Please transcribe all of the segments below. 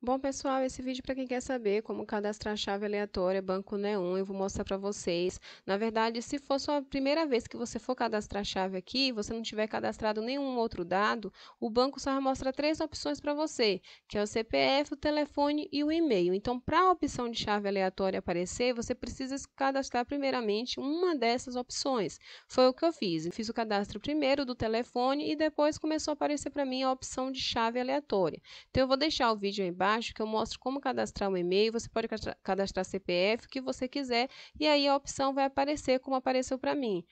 Bom, pessoal, esse vídeo é para quem quer saber como cadastrar chave aleatória Banco Neon, eu vou mostrar para vocês. Na verdade, se for só a primeira vez que você for cadastrar chave aqui, você não tiver cadastrado nenhum outro dado, o banco só mostra três opções para você, que é o CPF, o telefone e o e-mail. Então, para a opção de chave aleatória aparecer, você precisa cadastrar primeiramente uma dessas opções. Foi o que eu fiz. Eu fiz o cadastro primeiro do telefone e depois começou a aparecer para mim a opção de chave aleatória. Então, eu vou deixar o vídeo aí embaixo que eu mostro como cadastrar um e-mail. Você pode cadastrar CPF, o que você quiser, e aí a opção vai aparecer como apareceu para mim.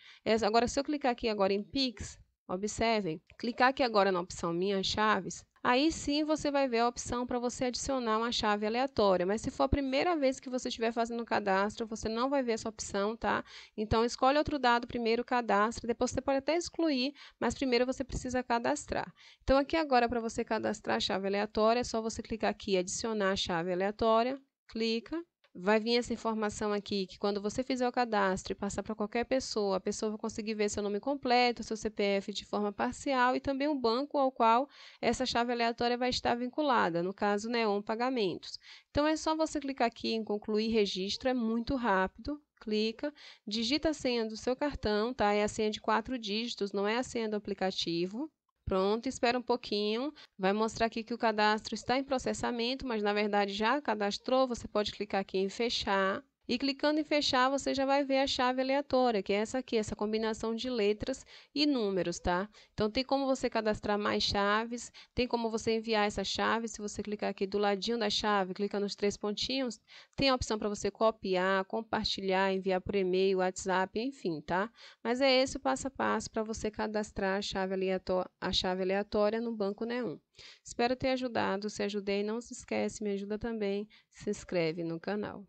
Agora, se eu clicar aqui agora em Pix, Observem, clicar aqui agora na opção Minhas Chaves, aí sim você vai ver a opção para você adicionar uma chave aleatória, mas se for a primeira vez que você estiver fazendo o cadastro, você não vai ver essa opção, tá? Então, escolhe outro dado primeiro, cadastre, depois você pode até excluir, mas primeiro você precisa cadastrar. Então, aqui agora, para você cadastrar a chave aleatória, é só você clicar aqui, adicionar a chave aleatória, clica, vai vir essa informação aqui que quando você fizer o cadastro e passar para qualquer pessoa, a pessoa vai conseguir ver seu nome completo, seu CPF de forma parcial e também o banco ao qual essa chave aleatória vai estar vinculada, no caso Neon né, Pagamentos. Então é só você clicar aqui em concluir registro, é muito rápido, clica, digita a senha do seu cartão, tá? É a senha de quatro dígitos, não é a senha do aplicativo, Pronto, espera um pouquinho. Vai mostrar aqui que o cadastro está em processamento, mas na verdade já cadastrou. Você pode clicar aqui em fechar. E clicando em fechar, você já vai ver a chave aleatória, que é essa aqui, essa combinação de letras e números, tá? Então, tem como você cadastrar mais chaves, tem como você enviar essa chave. Se você clicar aqui do ladinho da chave, clica nos três pontinhos, tem a opção para você copiar, compartilhar, enviar por e-mail, WhatsApp, enfim, tá? Mas é esse o passo a passo para você cadastrar a chave, aleatória, a chave aleatória no Banco Neon. Espero ter ajudado. Se ajudei, não se esquece, me ajuda também. Se inscreve no canal.